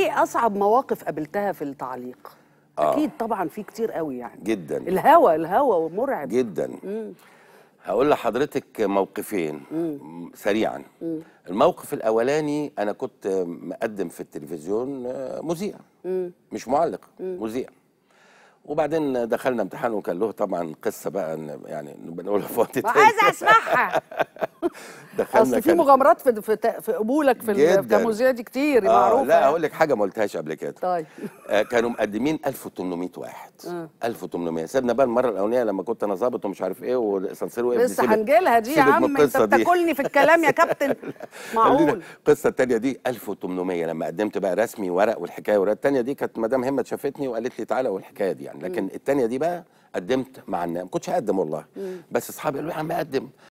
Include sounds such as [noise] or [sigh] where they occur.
ايه اصعب مواقف قابلتها في التعليق آه. اكيد طبعا في كتير قوي يعني جدا الهوى الهوى مرعب جدا هقول لحضرتك موقفين مم. سريعا مم. الموقف الاولاني انا كنت مقدم في التلفزيون آه، مذيع مش معلق مذيع وبعدين دخلنا امتحان وكان له طبعا قصه بقى يعني نقولها في وقت عايز اسمعها [laughs] [laughs] دخلنا اصل في مغامرات في في, في قبولك في كمذيع دي كتير آه معروفه لا اقول يعني. لك حاجه ما قلتهاش قبل كده طيب [laughs] آه كانوا مقدمين 1800 واحد آه. 1800 سيبنا بقى المره الاولانيه لما كنت انا ظابط ومش عارف ايه والاسانسير وقف لسه هنجيلها دي يا عم انت بتاكلني في الكلام يا [laughs] كابتن معقول القصه الثانيه دي 1800 لما قدمت بقى رسمي ورق والحكايه ورق الثانيه دي كانت مدام همه شافتني وقالت لي تعالى والحكايه دي يعني لكن الثانيه دي بقى قدمت مع الناس ما كنتش اقدم والله بس اصحابي قالوا لي يا عم اقدم